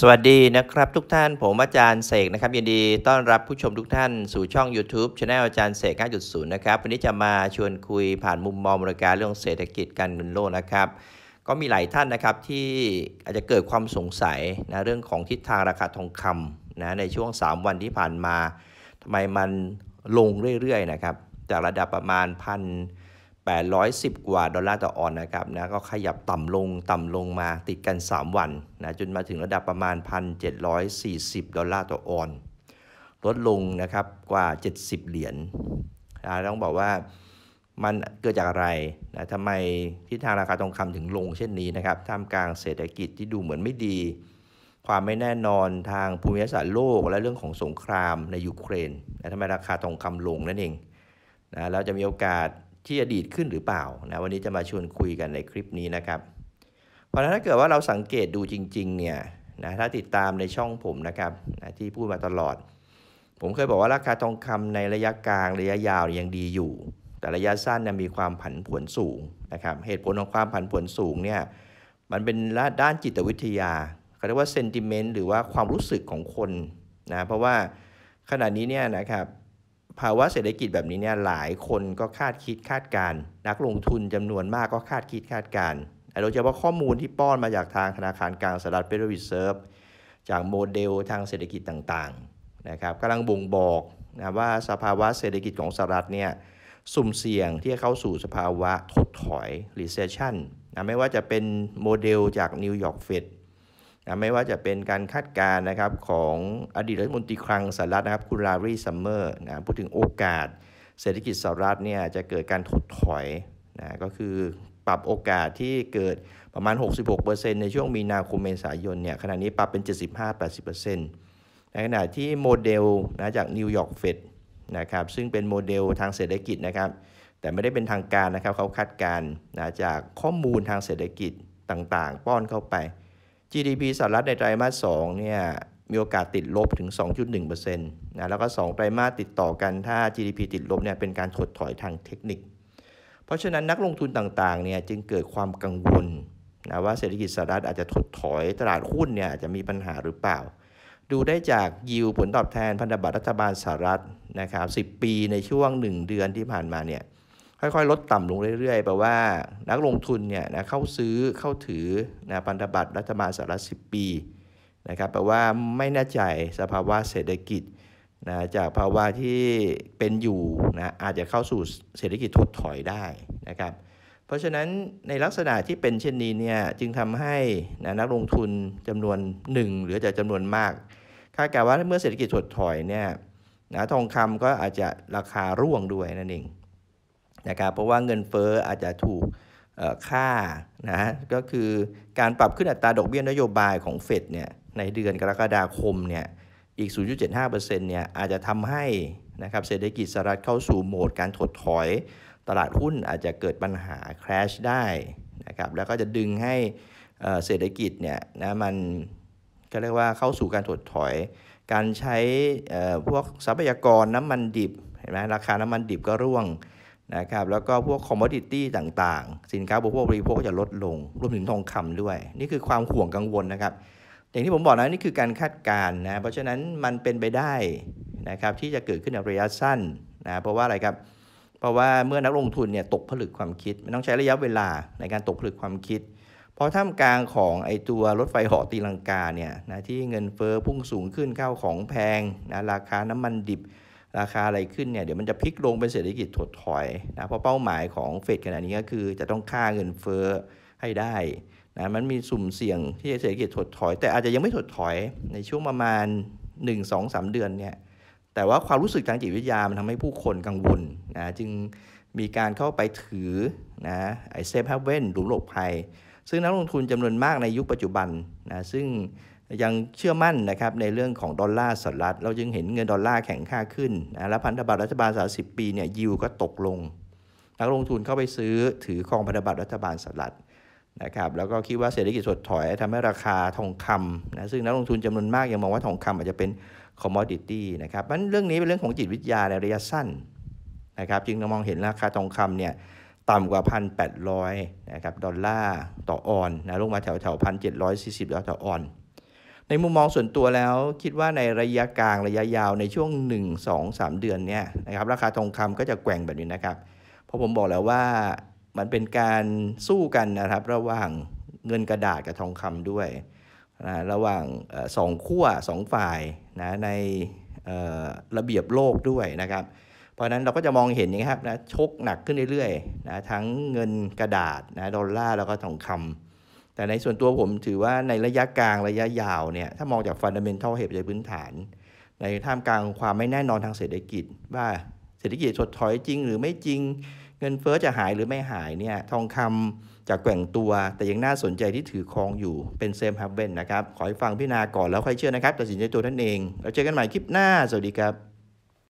สวัสดีนะครับทุกท่านผมอาจารย์เสกนะครับ ยินดีต้อนรับผู้ชมทุกท่านสู่ช่อง YouTube ช anel อาจารย์เสก5.0นะครับวันนี้จะมาชวนคุยผ่านมุมมองบริการเรื่องเศรษฐกิจการเงินโลกนะครับ ก็มีหลายท่านนะครับ ที่อาจจะเกิดความสงสัยนะเรื่องของทิศทางราคาทองคำนะในช่วง 3 วันที่ผ่านมาทำไมมันลงเรื่อย ๆ นะครับ จากระดับประมาณพัน810 กว่าดอลลาร์ต่อออนนะครับนะก็ขยับต่ำลงต่ำลงมาติดกัน 3 วันนะจนมาถึงระดับประมาณ 1,740 ดอลลาร์ต่อออนลดลงนะครับ กว่า 70 เหรียญนะต้องบอกว่ามันเกิดจากอะไรนะทำไมทิศทางราคาทองคำถึงลง เช่นนี้นะครับ ท่ามกลางเศรษฐกิจที่ดูเหมือนไม่ดี ความไม่แน่นอนทางภูมิศาสตร์โลกและเรื่องของสงครามในยูเครนนะทำไมราคาทองคำลงนั่นเองนะแล้วจะมีโอกาสที่จะดีดขึ้นหรือเปล่านะวันนี้จะมาชวนคุยกันในคลิปนี้นะครับ เพราะนั้นถ้าเกิดว่าเราสังเกตดูจริง ๆ เนี่ยนะถ้าติดตามในช่องผมนะครับนะที่พูดมาตลอด ผมเคยบอกว่าราคาทองคำในระยะกลางระยะยาว ยังดีอยู่ แต่ระยะสั้นมีความผันผวนสูงนะครับ เหตุผลของความผันผวนสูงเนี่ยมันเป็นด้านจิตวิทยาเขาเรียกว่าเซนติเมนต์หรือว่าความรู้สึกของคนนะเพราะว่าขณะนี้เนี่ยนะครับภาวะเศรษฐกิจแบบนี้เนี่ยหลายคนก็คาดคิดคาดการ นักลงทุนจำนวนมากก็คาดคิดคาดการโดยเฉพาะข้อมูลที่ป้อนมาจากทางธนาคารกลางสหรัฐเฟดเรรสเซิร์ฟจากโมเดลทางเศรษฐกิจต่างๆนะครับกำลังบ่งบอกนะว่าสภาวะเศรษฐกิจของสหรัฐเนี่ยสุ่มเสี่ยงที่จะเข้าสู่สภาวะถดถอย recession นะไม่ว่าจะเป็นโมเดลจากนิวยอร์กเฟดนะไม่ว่าจะเป็นการคาดการณ์นะครับ ของอดีตรัฐมนตรีคลังสหรัฐนะครับ คุณลารีซัมเมอร์นะพูดถึงโอกาสเศรษฐกิจสหรัฐเนี่ยจะเกิดการถดถอยนะก็คือปรับโอกาสที่เกิดประมาณ 66%ในช่วงมีนาคมเมษายนเนี่ยขณะนี้ปรับเป็น 75-80%ในขณะที่โมเดลนะจากนิวยอร์กเฟดนะครับซึ่งเป็นโมเดลทางเศรษฐกิจนะครับ แต่ไม่ได้เป็นทางการนะครับเขาคาดการนะจากข้อมูลทางเศรษฐกิจต่างๆ ป้อนเข้าไป GDP สหรัฐในไตรมาส2เนี่ย มีโอกาสติดลบถึง 2.1%นะ แล้วก็ 2 ไตรมาส ติดต่อกัน ถ้า GDP ติดลบ เนี่ย เป็นการถดถอยทางเทคนิค เพราะฉะนั้น นักลงทุนต่างๆเนี่ย จึงเกิดความกังวล นะ ว่า เศรษฐกิจ สหรัฐ อาจจะถดถอย ตลาด หุ้น เนี่ย อาจจะมีปัญหาหรือเปล่า ดูได้จากยิวผลตอบแทน พันธบัตรรัฐบาล สหรัฐ นะครับ10 ปี ใน ช่วง 1 เดือน ที่ ผ่านมา เนี่ยค่อยๆ ลดต่ำลงเรื่อยๆ แปลว่านักลงทุนเนี่ยนะเข้าซื้อเข้าถือนะพันธบัตรรัฐบาลสหรัฐสิปีนะครับแปลว่าไม่แน่ใจสภาวะเศรษฐกิจนะจากภาวะที่เป็นอยู่นะอาจจะเข้าสู่เศรษฐกิจถดถอยได้นะครับเพราะฉะนั้นในลักษณะที่เป็นเช่นนี้เนี่ยจึงทำให้นะนักลงทุนจำนวนหนึ่ง หรือจะจำนวนมากคาดการณ์ว่าเมื่อเศรษฐกิจถดถอยเนี่ยนะทองคำก็อาจจะราคาร่วงด้วยนั่นเองนะครับ เพราะว่าเงินเฟอ้ออาจจะถูกค่านะก็คือการปรับขึ้นอัตราดอกเบี้ยนโยบายของเฟดเนี่ย ในเดือนกรกฎาคมเนี่ย อีก 0.75%เนี่ย อาจจะทำให้นะครับเศรษฐกิจสหรัฐเข้าสู่โหมดการถดถอย ตลาดหุ้นอาจจะเกิดปัญหาคราชได้นะครับ แล้วก็จะดึงให้เศรษฐกิจเนี่ยนะมันก็เรียกว่าเข้าสู่การถดถอย การใช้พวกทรัพยากรน้ำมันดิบเห็นไหมราคาน้ำมันดิบก็ร่วงนะครับแล้วก็พวกคอมมอดิตี้ต่างๆ สินค้าบริโภคบริโภคจะลดลง รวมถึงทองคำด้วย นี่คือความห่วงกังวลนะครับอย่างที่ผมบอกนะนี่คือการคาดการณ์นะเพราะฉะนั้นมันเป็นไปได้นะครับที่จะเกิดขึ้นในระยะสั้นนะเพราะว่าอะไรครับเพราะว่าเมื่อนักลงทุนเนี่ยตกผลึกความคิดมันต้องใช้ระยะเวลาในการตกผลึกความคิด เพราะท่ามกลางของไอตัวรถไฟหอตีลังกาเนี่ยนะที่เงินเฟอ้อพุ่งสูงขึ้นข้าวของแพงนะราคาน้ำมันดิบราคาอะไรขึ้นเนี่ย เดี๋ยวมันจะพลิกลงเป็นเศรษฐกิจถดถอยนะเพราะเป้าหมายของเฟดขณะนี้ก็คือจะต้องค่าเงินเฟ้อให้ได้นะมันมีสุ่มเสี่ยงที่เศรษฐกิจถดถอยแต่อาจจะยังไม่ถดถอยในช่วงประมาณ 1-2-3 เดือนเนี่ย แต่ว่าความรู้สึกทางจิตวิทยามันทำให้ผู้คนกังวลนะ จึงมีการเข้าไปถือนะไอเซฟเฮเว่นหลุมหลบภัย ซึ่งนักลงทุนจำนวนมากในยุคปัจจุบันนะซึ่งยังเชื่อมั่นนะครับในเรื่องของ ดอลลาร์สหรัฐ เราจึงเห็นเงินดอลลาร์แข็งค่าขึ้นนะและพันธบัตรรัฐบาลสหรัฐสิปีเนี่ยยิวก็ตกลง นักลงทุนเข้าไปซื้อถือกองพันธบัตรรัฐบาลสหรัฐนะครับ แล้วก็คิดว่าเศรษฐกิจสดถอยทำให้ราคาทองคำนะ ซึ่งนักลงทุนจำนวนมากยังมองว่าทองคำ อาจจะเป็นคอมมอดิตี้นะครับมันเรื่องนี้เป็นเรื่องของจิตวิทยาในระยะสั้นนะครับ จึงมองเห็นราคาทองคำเนี่ยต่ำกว่า 1,800นะครับดอลลาร์ต่อออนนะลงมาแถวแถวพั่สิบดอลลาร์ต่อออนในมุมมองส่วนตัวแล้วคิดว่าในระยะกลางระยะยาวในช่วง 1 2 3 เดือนเนี่ยนะครับราคาทองคำก็จะแกว่งแบบนี้นะครับ เพราะผมบอกแล้วว่ามันเป็นการสู้กันนะครับระหว่างเงินกระดาษกับทองคำด้วยนะระหว่างสองขั้วสองฝ่ายนะในระเบียบโลกด้วยนะครับเพราะนั้นเราก็จะมองเห็นนะครับนะชกหนักขึ้นเรื่อยๆนะทั้งเงินกระดาษนะดอลลาร์แล้วก็ทองคำแต่ในส่วนตัวผมถือว่าในระยะกลาง ระยะยาวเนี่ย ถ้ามองจากฟันเดเมนทัลเหตุปัจจัยพื้นฐาน ในท่ามกลางความไม่แน่นอนทางเศรษฐกิจ ว่าเศรษฐกิจถดถอยจริงหรือไม่จริง เงินเฟอ้อจะหายหรือไม่หายเนี่ยทองคำจะแกว่งตัว แต่ยังน่าสนใจที่ถือครองอยู่เป็นเซมฮับเบนนะครับ ขอให้ฟังพี่นาก่อนแล้วค่อยเชื่อนะครับตัดสินใจตัวท่านเองแล้วเจอกันใหม่คลิปหน้าสวัสดีครับ